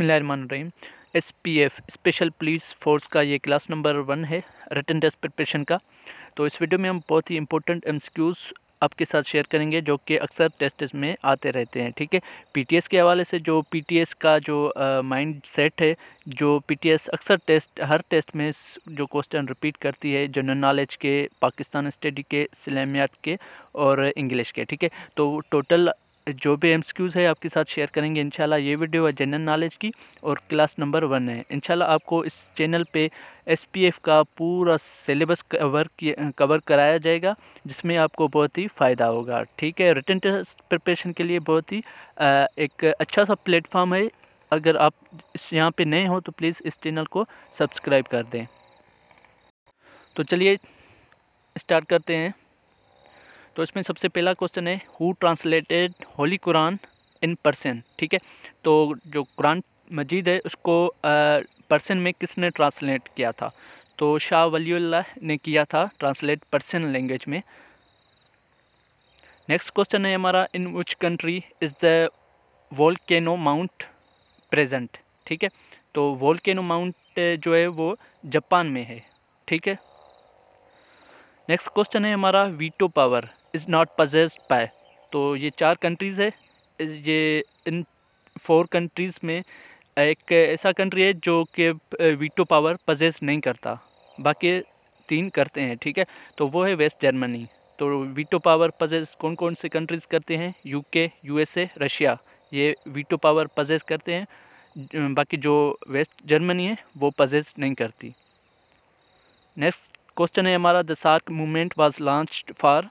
बसमीम S P F special police force का ये क्लास नंबर वन है रिटर्न टेस्ट प्रिपरेशन का तो इस वीडियो में हम बहुत ही इंपॉर्टेंट एम आपके साथ शेयर करेंगे जो कि अक्सर टेस्ट में आते रहते हैं ठीक है पीटीएस के हवाले से जो पीटीएस का जो माइंड uh, सेट है जो पीटीएस अक्सर टेस्ट हर टेस्ट में जो क्वेश्चन रिपीट करती है जनरल नॉलेज के पाकिस्तान स्टडी के सलामियात के और इंग्लिश के ठीक है तो टोटल जो भी क्यूज़ है आपके साथ शेयर करेंगे इनशाला ये वीडियो है जनरल नॉलेज की और क्लास नंबर वन है इनशाला आपको इस चैनल पे एसपीएफ का पूरा सिलेबस कवर कवर कराया जाएगा जिसमें आपको बहुत ही फ़ायदा होगा ठीक है रिटर्न टेस्ट प्रिपरेशन के लिए बहुत ही एक अच्छा सा प्लेटफॉर्म है अगर आप इस यहाँ पर नए हों तो प्लीज़ इस चैनल को सब्सक्राइब कर दें तो चलिए स्टार्ट करते हैं तो इसमें सबसे पहला क्वेश्चन है who translated holy Quran in Persian ठीक है तो जो कुरान मजीद है उसको पर्सन में किसने ट्रांसलेट किया था तो शाह वलील्ला ने किया था ट्रांसलेट पर्सन लैंग्वेज में नेक्स्ट क्वेश्चन है हमारा in which country is the volcano mount present ठीक है तो वोल्केनो माउंट जो है वो जापान में है ठीक है नेक्स्ट क्वेश्चन है हमारा veto power is not possessed by तो ये चार कंट्रीज़ है ये इन फोर कंट्रीज़ में एक ऐसा कंट्री है जो कि वीटो पावर पजेस नहीं करता बाकी तीन करते हैं ठीक है तो वो है वेस्ट जर्मनी तो वीटो पावर पजेस कौन कौन से कंट्रीज़ करते हैं यूके यूएसए रशिया ये वीटो पावर पजेस करते हैं बाकी जो वेस्ट जर्मनी है वो पजेस नहीं करती नेक्स्ट क्वेश्चन है हमारा the SAARC movement was launched for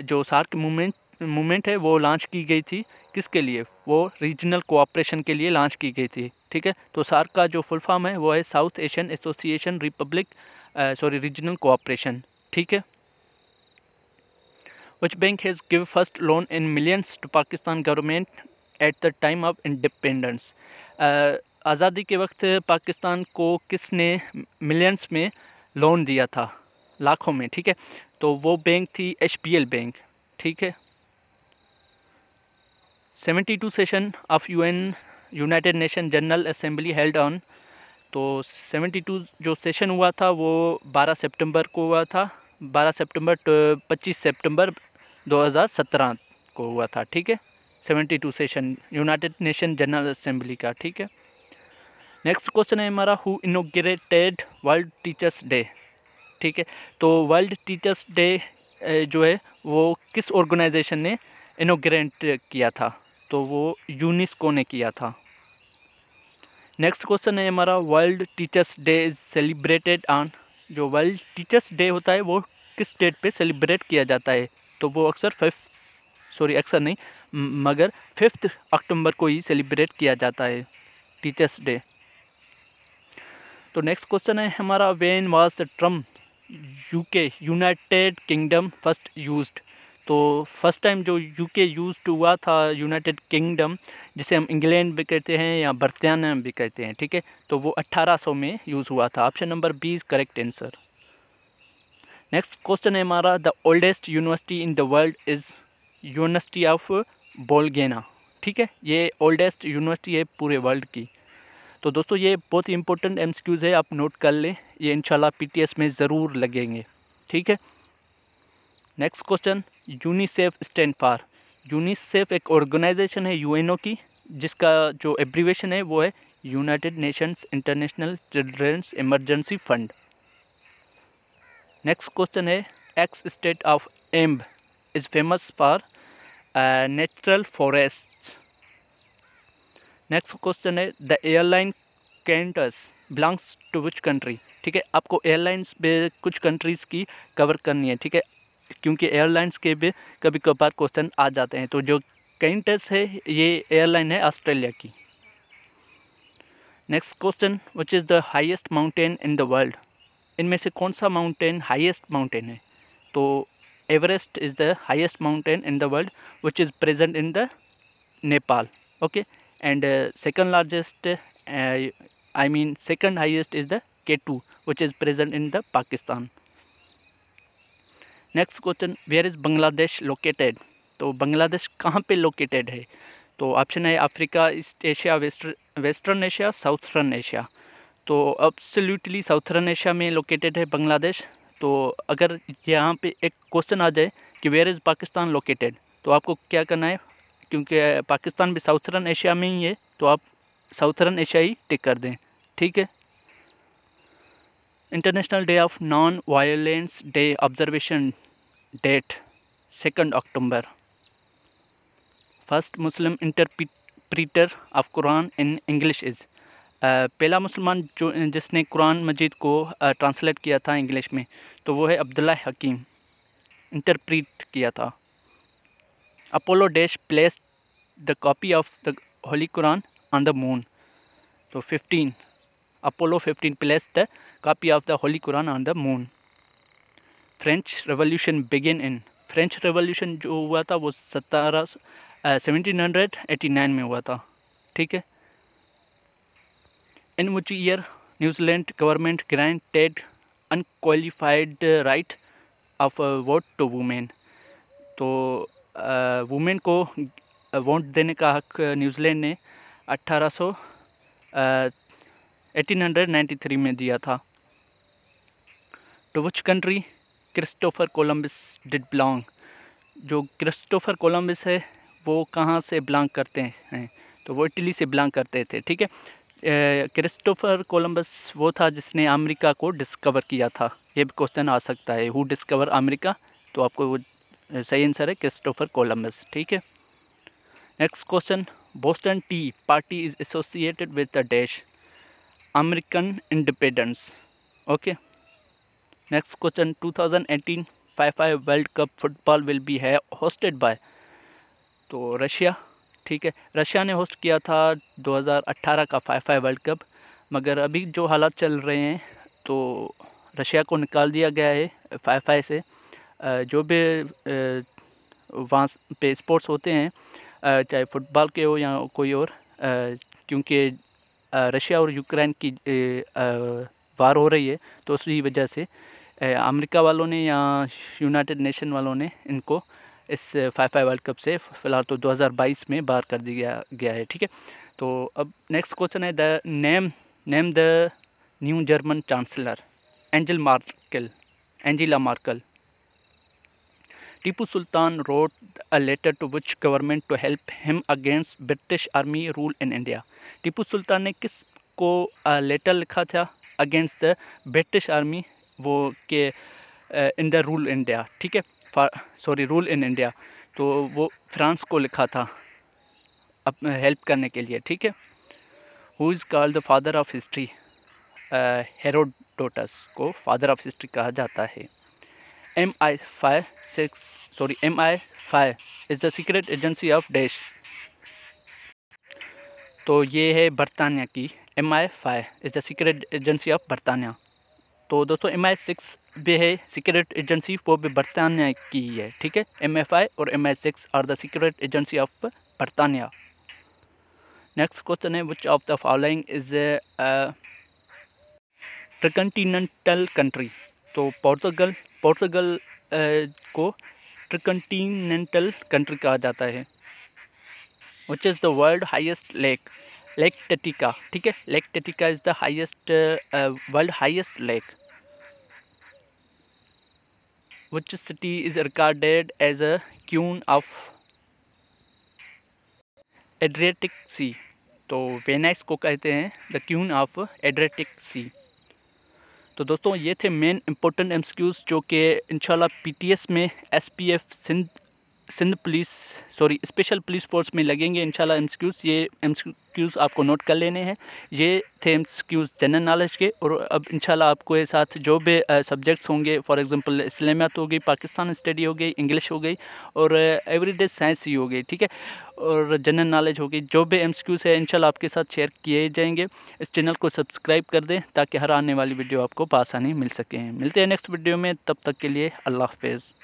जो सार्क मूवमेंट मूवमेंट है वो लॉन्च की गई थी किसके लिए वो रीजनल कोऑपरेशन के लिए लॉन्च की गई थी ठीक है तो सार्क का जो फुल फॉर्म है वो है South Asian Association Republic sorry regional cooperation ठीक है which bank has give first loan in millions to Pakistan government at the time of independence आज़ादी के वक्त पाकिस्तान को किसने मिलियंस में लोन दिया था लाखों में ठीक है तो वो बैंक थी एच बैंक ठीक है seventy two session of U N United Nation General Assembly held on तो सेवेंटी टू जो सेशन हुआ था वो बारह सितंबर को हुआ था बारह सितंबर पच्चीस सितंबर 2017 को हुआ था ठीक है seventy two session United Nation General Assembly का ठीक है नेक्स्ट क्वेश्चन है हमारा who inaugurated world teachers day ठीक है तो वर्ल्ड टीचर्स डे जो है वो किस ऑर्गेनाइजेशन ने इनोग्रेट किया था तो वो यूनिस्को ने किया था नेक्स्ट क्वेश्चन है हमारा world teachers day is celebrated on जो वर्ल्ड टीचर्स डे होता है वो किस डेट पे सेलिब्रेट किया जाता है तो वो अक्सर फिफ्थ सॉरी अक्सर नहीं मगर फिफ्थ अक्टूबर को ही सेलिब्रेट किया जाता है टीचर्स डे तो नेक्स्ट क्वेश्चन है हमारा when was the tram UK United Kingdom first used तो फर्स्ट टाइम जो यूके यूज हुआ था यूनाइटेड किंगडम जिसे हम इंग्लैंड भी कहते हैं या बर्तानिया भी कहते हैं ठीक है तो वो 1800 में यूज़ हुआ था option number B is correct answer next question है हमारा the oldest university in the world is university of Bologna ठीक है ये ओल्डेस्ट यूनिवर्सिटी है पूरे वर्ल्ड की तो दोस्तों ये बहुत ही इंपॉर्टेंट एम है आप नोट कर लें ये इनशाला पी में ज़रूर लगेंगे ठीक है next question UNICEF stand for UNICEF एक ऑर्गेनाइजेशन है यूएनओ की जिसका जो एब्रीवेशन है वो है United Nations International Children's Emergency Fund next question है एक्स स्टेट ऑफ एम्ब is famous for natural forest next question है the airline Qantas belongs to which country ठीक है आपको एयरलाइंस पे कुछ कंट्रीज़ की कवर करनी है ठीक है क्योंकि एयरलाइंस के भी कभी कभार क्वेश्चन आ जाते हैं तो जो कैंटस है ये एयरलाइन है ऑस्ट्रेलिया की next question which is the highest mountain in the world इनमें से कौन सा माउंटेन हाइएस्ट माउंटेन है तो Everest is the highest mountain in the world which is present in the Nepal okay and second largest I mean second highest is the K two which is present in the Pakistan next question where is Bangladesh located तो बांग्लादेश कहाँ पे located है तो option है Africa East Asia Western Asia Southern Asia तो absolutely Southern Asia में located है बांग्लादेश तो अगर यहाँ पे एक क्वेश्चन आ जाए कि वेयर इज़ पाकिस्तान लोकेटेड तो आपको क्या करना है क्योंकि पाकिस्तान भी साउथर्न एशिया में ही है तो आप साउथर्न एशिया ही टिक कर दें ठीक है international day of non violence day observation date second October first Muslim interpreter of Quran in English is पहला मुसलमान जो जिसने कुरान मजीद को ट्रांसलेट किया था इंग्लिश में तो वो है अब्दुल्ला हकीम इंटरप्रीट किया था Apollo dash placed the copy of the holy Quran on the moon तो fifteen Apollo fifteen placed the copy of the holy Quran on the moon French revolution begin in French revolution जो हुआ था वो सतारह seventeen hundred eighty nine में हुआ था ठीक है in much year New Zealand government granted unqualified right of vote to women तो वुमेन को वोट देने का हक न्यूजीलैंड ने 1800 थ्री में दिया था to which country Christopher Columbus did belong जो क्रिस्टोफर कोलम्बस है वो कहाँ से बिलोंग करते हैं तो वो इटली से बिलोंग करते थे ठीक है क्रिस्टोफर कोलम्बस वो था जिसने अमेरिका को डिस्कवर किया था ये भी क्वेश्चन आ सकता है हु डिस्कवर अमेरिका तो आपको वो सही आंसर है क्रिस्टोफर कोलम्बस ठीक है next question Boston tea party is associated with the dash American independence okay next question 2018 five five world cup football will be है होस्टेड बाय तो रशिया ठीक है रशिया ने होस्ट किया था 2018 का फाइव फाइव वर्ल्ड कप मगर अभी जो हालात चल रहे हैं तो रशिया को निकाल दिया गया है फाइव फाइव से जो भी वहाँ पे स्पोर्ट्स होते हैं चाहे फुटबॉल के हो या कोई और क्योंकि रशिया और यूक्रेन की वार हो रही है तो उसी वजह से अमेरिका वालों ने या यूनाइटेड नेशन वालों ने इनको इस फाइफा वर्ल्ड कप से फ़िलहाल तो 2022 में बाहर कर दिया गया है ठीक है तो अब नेक्स्ट क्वेश्चन है the name name the new German chancellor angel Merkel Angela Merkel Tipu Sultan wrote a letter to which government to help him against British army rule in India Tipu Sultan ने किस को लेटर लिखा था अगेंस्ट द ब्रिटिश आर्मी वो के in the rule India ठीक है sorry rule in India तो वो फ्रांस को लिखा था अपने हेल्प करने के लिए ठीक है who is called the father of history Herodotus को फादर ऑफ हिस्ट्री कहा जाता है M I five six sorry M I five is the secret agency of dash तो ये है बरतानिया की M I five is the secret agency of बरतानिया तो दोस्तों एम आई सिक्स भी है सीक्रेट एजेंसी वो भी बरतानिया की ही है ठीक है एम एफ आई और M I six are the secret agency of बरतानिया नेक्स्ट क्वेश्चन है which of the following is tricontinental country तो पोर्तगल पोर्तगल को ट्रिकंटीनेंटल कंट्री कहा जाता है which is the world highest lake lake Titicaca ठीक है lake Titicaca is the highest world highest lake which city is recorded as a queen of Adriatic sea तो Venice को कहते हैं the queen of Adriatic sea तो दोस्तों ये थे मेन इंपॉर्टेंट एम जो कि इंशाल्लाह पीटीएस में SPF Sindh Sindh police sorry special police force में लगेंगे इंशाल्लाह एमसीक्यूज ये एमसीक्यूज आपको नोट कर लेने हैं ये थे एमसीक्यूज जनरल नॉलेज के और अब इंशाल्लाह आपके साथ जो भी सब्जेक्ट्स होंगे फॉर एग्जांपल इस्लामियात हो गई पाकिस्तान स्टडी हो गई इंग्लिश हो गई और एवरीडे साइंस ही हो गई ठीक है और जनरल नॉलेज होगी जो भी एम है इनशाला आपके साथ शेयर किए जाएंगे इस चैनल को सब्सक्राइब कर दें ताकि हर आने वाली वीडियो आपको आसानी मिल सके मिलते हैं नेक्स्ट वीडियो में तब तक के लिए अल्लाह हाफिज़